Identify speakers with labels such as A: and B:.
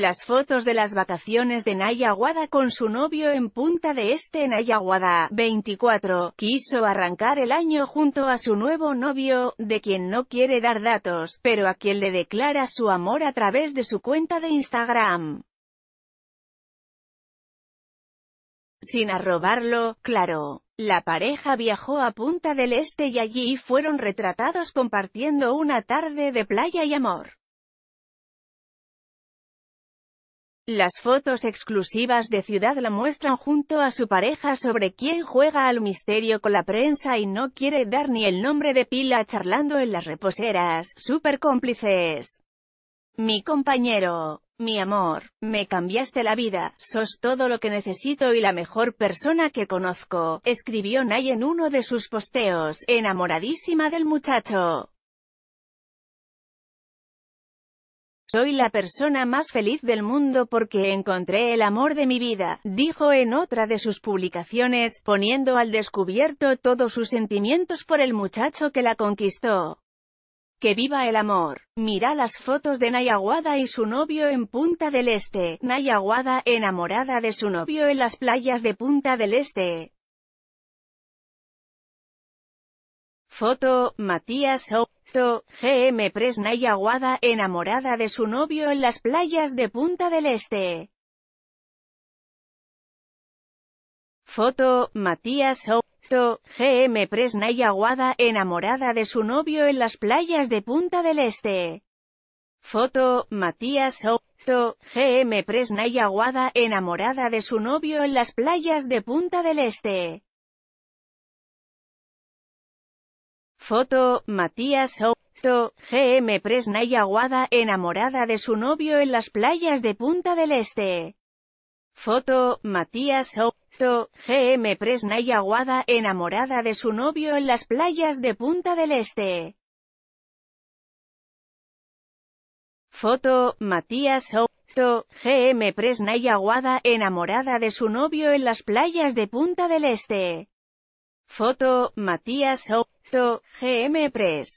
A: las fotos de las vacaciones de Naya con su novio en Punta de Este en 24, quiso arrancar el año junto a su nuevo novio, de quien no quiere dar datos, pero a quien le declara su amor a través de su cuenta de Instagram. Sin arrobarlo, claro. La pareja viajó a Punta del Este y allí fueron retratados compartiendo una tarde de playa y amor. Las fotos exclusivas de Ciudad la muestran junto a su pareja sobre quién juega al misterio con la prensa y no quiere dar ni el nombre de pila charlando en las reposeras, super cómplices. Mi compañero, mi amor, me cambiaste la vida, sos todo lo que necesito y la mejor persona que conozco, escribió Nay en uno de sus posteos, enamoradísima del muchacho. Soy la persona más feliz del mundo porque encontré el amor de mi vida, dijo en otra de sus publicaciones, poniendo al descubierto todos sus sentimientos por el muchacho que la conquistó. ¡Que viva el amor! Mira las fotos de Nayawada y su novio en Punta del Este. Nayawada, enamorada de su novio en las playas de Punta del Este. Foto, Matías Sto, GM y Aguada, enamorada de su novio en las playas de Punta del Este. Foto, Matías Sto, GM y Aguada, enamorada de su novio en las playas de Punta del Este. Foto, Matías Sto, GM y Aguada, enamorada de su novio en las playas de Punta del Este. Foto, Matías Osto, GM y Aguada, enamorada de su novio en las playas de Punta del Este. Foto, Matías Osto, GM y Aguada, enamorada de su novio en las playas de Punta del Este. Foto, Matías Osto, GM y Aguada, enamorada de su novio en las playas de Punta del Este. Foto, Matías Oso, GM Press.